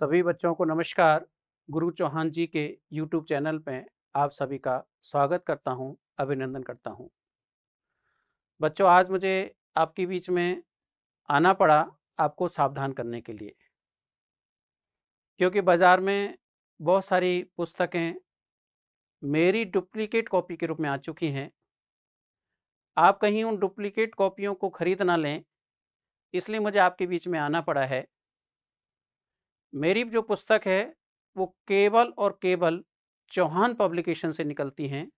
सभी बच्चों को नमस्कार गुरु चौहान जी के यूट्यूब चैनल पर आप सभी का स्वागत करता हूं, अभिनंदन करता हूं। बच्चों आज मुझे आपके बीच में आना पड़ा आपको सावधान करने के लिए क्योंकि बाज़ार में बहुत सारी पुस्तकें मेरी डुप्लीकेट कॉपी के रूप में आ चुकी हैं आप कहीं उन डुप्लीकेट कॉपियों को ख़रीद ना लें इसलिए मुझे आपके बीच में आना पड़ा है मेरी जो पुस्तक है वो केवल और केवल चौहान पब्लिकेशन से निकलती हैं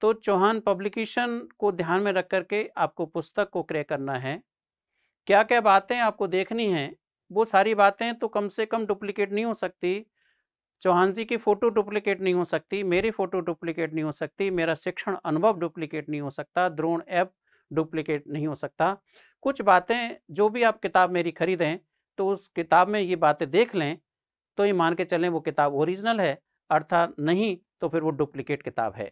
तो चौहान पब्लिकेशन को ध्यान में रख करके आपको पुस्तक को क्रय करना है क्या क्या बातें आपको देखनी हैं वो सारी बातें तो कम से कम डुप्लीकेट नहीं हो सकती चौहान जी की फ़ोटो डुप्लीकेट नहीं हो सकती मेरी फ़ोटो डुप्लीकेट नहीं हो सकती मेरा शिक्षण अनुभव डुप्लीकेट नहीं हो सकता द्रोण ऐप डुप्लीकेट नहीं हो सकता कुछ बातें जो भी आप किताब मेरी खरीदें तो उस किताब में ये बातें देख लें तो ये मान के चलें वो किताब ओरिजिनल है अर्थात नहीं तो फिर वो डुप्लीकेट किताब है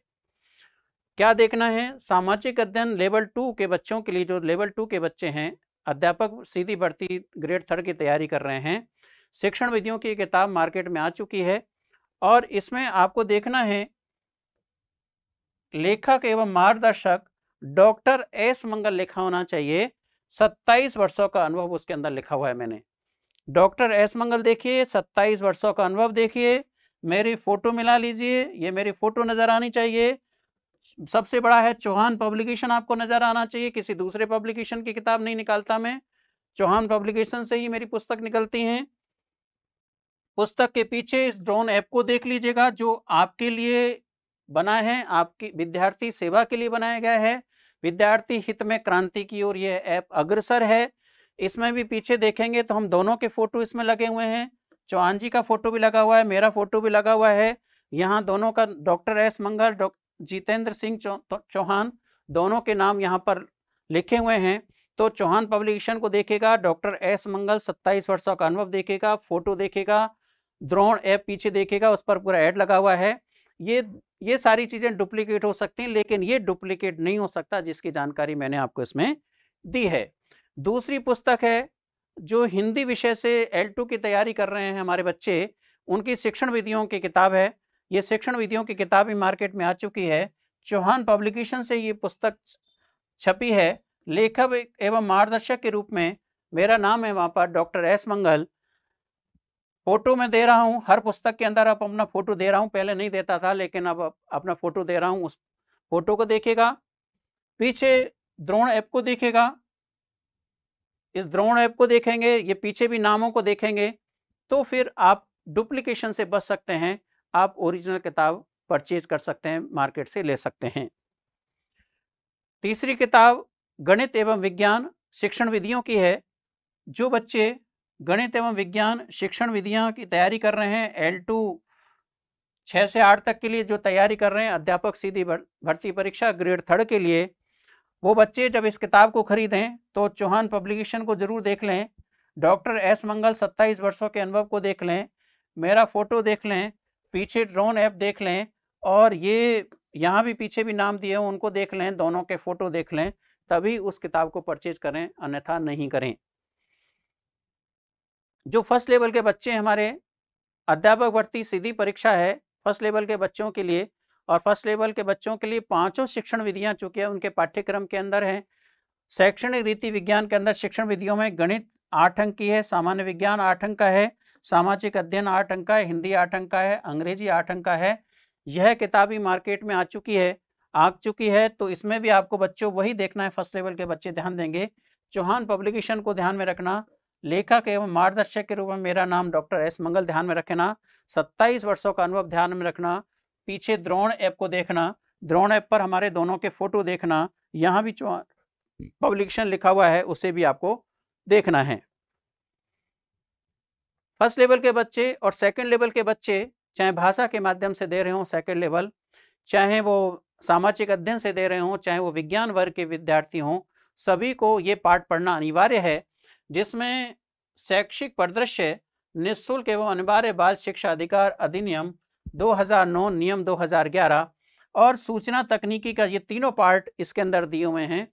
क्या देखना है सामाजिक अध्ययन लेवल टू के बच्चों के लिए जो लेवल टू के बच्चे हैं अध्यापक सीधी भर्ती ग्रेड थर्ड की तैयारी कर रहे हैं शिक्षण विधियों की किताब मार्केट में आ चुकी है और इसमें आपको देखना है लेखक एवं मार्गदर्शक डॉक्टर एस मंगल लिखा होना चाहिए सत्ताईस वर्षों का अनुभव उसके अंदर लिखा हुआ है मैंने डॉक्टर एस मंगल देखिए सत्ताईस वर्षों का अनुभव देखिए मेरी फ़ोटो मिला लीजिए ये मेरी फ़ोटो नज़र आनी चाहिए सबसे बड़ा है चौहान पब्लिकेशन आपको नज़र आना चाहिए किसी दूसरे पब्लिकेशन की किताब नहीं निकालता मैं चौहान पब्लिकेशन से ही मेरी पुस्तक निकलती हैं पुस्तक के पीछे इस ड्रोन ऐप को देख लीजिएगा जो आपके लिए बना है आपकी विद्यार्थी सेवा के लिए बनाया गया है विद्यार्थी हित में क्रांति की ओर यह ऐप अग्रसर है इसमें भी पीछे देखेंगे तो हम दोनों के फोटो इसमें लगे हुए हैं चौहान जी का फोटो भी लगा हुआ है मेरा फोटो भी लगा हुआ है यहाँ दोनों का डॉक्टर एस मंगल जितेंद्र सिंह तो चौहान दोनों के नाम यहाँ पर लिखे हुए हैं तो चौहान पब्लिकेशन को देखेगा डॉक्टर एस मंगल 27 वर्षों का अनुभव देखेगा फोटो देखेगा द्रोण ऐप पीछे देखेगा उस पर पूरा ऐड लगा हुआ है ये ये सारी चीज़ें डुप्लीकेट हो सकती हैं लेकिन ये डुप्लीकेट नहीं हो सकता जिसकी जानकारी मैंने आपको इसमें दी है दूसरी पुस्तक है जो हिंदी विषय से एल टू की तैयारी कर रहे हैं हमारे बच्चे उनकी शिक्षण विधियों की किताब है ये शिक्षण विधियों की किताब भी मार्केट में आ चुकी है चौहान पब्लिकेशन से ये पुस्तक छपी है लेखक एवं मार्गदर्शक के रूप में मेरा नाम है वहाँ पर डॉक्टर एस मंगल फ़ोटो मैं दे रहा हूँ हर पुस्तक के अंदर आप अपना फ़ोटो दे रहा हूँ पहले नहीं देता था लेकिन अब अपना फ़ोटो दे रहा हूँ उस फोटो को देखेगा पीछे द्रोण ऐप को देखेगा इस द्रोण ऐप को देखेंगे ये पीछे भी नामों को देखेंगे तो फिर आप डुप्लीकेशन से बच सकते हैं आप ओरिजिनल किताब परचेज कर सकते हैं मार्केट से ले सकते हैं तीसरी किताब गणित एवं विज्ञान शिक्षण विधियों की है जो बच्चे गणित एवं विज्ञान शिक्षण विधियाँ की तैयारी कर रहे हैं एल टू छः से आठ तक के लिए जो तैयारी कर रहे हैं अध्यापक सीधी भर्ती परीक्षा ग्रेड थर्ड के लिए वो बच्चे जब इस किताब को खरीदें तो चौहान पब्लिकेशन को ज़रूर देख लें डॉक्टर एस मंगल सत्ताईस वर्षों के अनुभव को देख लें मेरा फ़ोटो देख लें पीछे ड्रोन ऐप देख लें और ये यहाँ भी पीछे भी नाम दिए हों उनको देख लें दोनों के फ़ोटो देख लें तभी उस किताब को परचेज करें अन्यथा नहीं करें जो फर्स्ट लेवल के बच्चे हमारे अध्यापक भर्ती सीधी परीक्षा है फर्स्ट लेवल के बच्चों के लिए और फर्स्ट लेवल के बच्चों के लिए पांचों शिक्षण विधियां हैं उनके पाठ्यक्रम के अंदर हैं शैक्षणिक रीति विज्ञान के अंदर शिक्षण विधियों में गणित आठ अंक की है सामान्य विज्ञान आठ अंक का है सामाजिक अध्ययन आठ अंक का है हिंदी आठ अंक का है अंग्रेजी आठ अंक का है यह किताबी मार्केट में आ चुकी है आ चुकी है तो इसमें भी आपको बच्चों वही देखना है फर्स्ट लेवल के बच्चे ध्यान देंगे चौहान पब्लिकेशन को ध्यान में रखना लेखक एवं मार्गदर्शक के रूप में मेरा नाम डॉक्टर एस मंगल ध्यान में रखना सत्ताईस वर्षों का अनुभव ध्यान में रखना पीछे द्रोण ऐप को देखना द्रोण ऐप पर हमारे दोनों के फोटो देखना यहाँ भी पब्लिकेशन लिखा हुआ है उसे भी आपको देखना है फर्स्ट लेवल के बच्चे और सेकंड लेवल के बच्चे चाहे भाषा के माध्यम से दे रहे हों सेकंड लेवल चाहे वो सामाजिक अध्ययन से दे रहे हों चाहे वो विज्ञान वर्ग के विद्यार्थी हों सभी को ये पाठ पढ़ना अनिवार्य है जिसमें शैक्षिक परिदृश्य निःशुल्क एवं अनिवार्य बाल शिक्षा अधिकार अधिनियम 2009 नियम 2011 और सूचना तकनीकी का ये तीनों पार्ट इसके अंदर दिए हुए हैं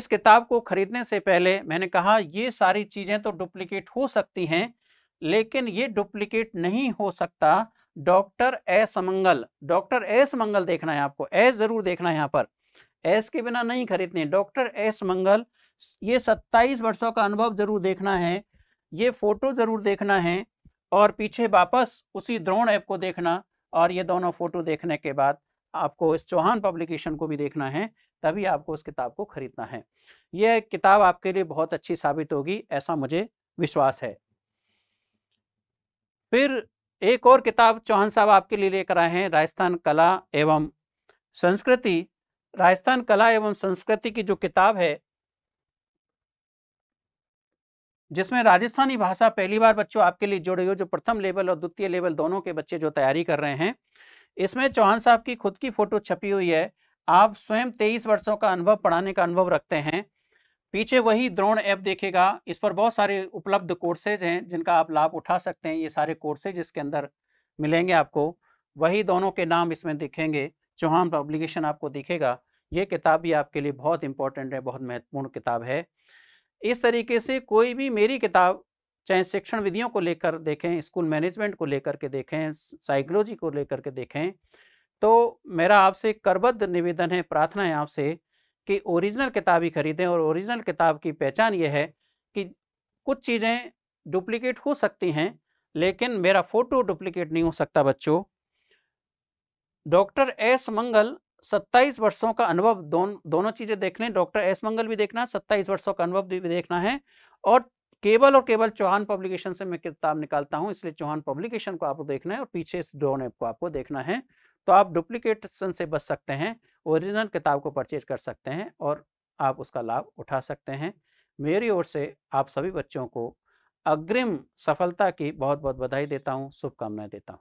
इस किताब को खरीदने से पहले मैंने कहा ये सारी चीज़ें तो डुप्लीकेट हो सकती हैं लेकिन ये डुप्लीकेट नहीं हो सकता doctor S Mangal doctor S Mangal देखना है आपको एस ज़रूर देखना है यहाँ पर एस के बिना नहीं खरीदने डॉक्टर एस मंगल ये 27 वर्षों का अनुभव ज़रूर देखना है ये फ़ोटो ज़रूर देखना है और पीछे वापस उसी द्रोण ऐप को देखना और ये दोनों फोटो देखने के बाद आपको इस चौहान पब्लिकेशन को भी देखना है तभी आपको उस किताब को खरीदना है यह किताब आपके लिए बहुत अच्छी साबित होगी ऐसा मुझे विश्वास है फिर एक और किताब चौहान साहब आपके लिए लेकर आए हैं राजस्थान कला एवं संस्कृति राजस्थान कला एवं संस्कृति की जो किताब है जिसमें राजस्थानी भाषा पहली बार बच्चों आपके लिए जुड़ी हुए हो जो प्रथम लेवल और द्वितीय लेवल दोनों के बच्चे जो तैयारी कर रहे हैं इसमें चौहान साहब की खुद की फोटो छपी हुई है आप स्वयं तेईस वर्षों का अनुभव पढ़ाने का अनुभव रखते हैं पीछे वही द्रोण ऐप देखेगा इस पर बहुत सारे उपलब्ध कोर्सेज हैं जिनका आप लाभ उठा सकते हैं ये सारे कोर्सेज इसके अंदर मिलेंगे आपको वही दोनों के नाम इसमें दिखेंगे चौहान पब्लिकेशन आपको दिखेगा ये किताब भी आपके लिए बहुत इंपॉर्टेंट है बहुत महत्वपूर्ण किताब है इस तरीके से कोई भी मेरी किताब चाहे शिक्षण विधियों को लेकर देखें स्कूल मैनेजमेंट को लेकर के देखें साइकोलॉजी को लेकर के देखें तो मेरा आपसे करबद्ध निवेदन है प्रार्थना है आपसे कि ओरिजिनल किताब ही खरीदें और ओरिजिनल किताब की पहचान ये है कि कुछ चीज़ें डुप्लीकेट हो सकती हैं लेकिन मेरा फ़ोटो डुप्लीकेट नहीं हो सकता बच्चों डॉक्टर एस मंगल सत्ताईस वर्षों का अनुभव दोन, दोनों चीजें देखने डॉक्टर एस मंगल भी देखना है सत्ताईस वर्षों का अनुभव भी देखना है और केवल और केवल चौहान पब्लिकेशन से मैं किताब निकालता हूँ इसलिए चौहान पब्लिकेशन को आपको देखना है और पीछे इस ड्रोन ऐप को आपको देखना है तो आप डुप्लीकेटन से बच सकते हैं ओरिजिनल किताब को परचेज कर सकते हैं और आप उसका लाभ उठा सकते हैं मेरी ओर से आप सभी बच्चों को अग्रिम सफलता की बहुत बहुत बधाई देता हूँ शुभकामनाएं देता हूँ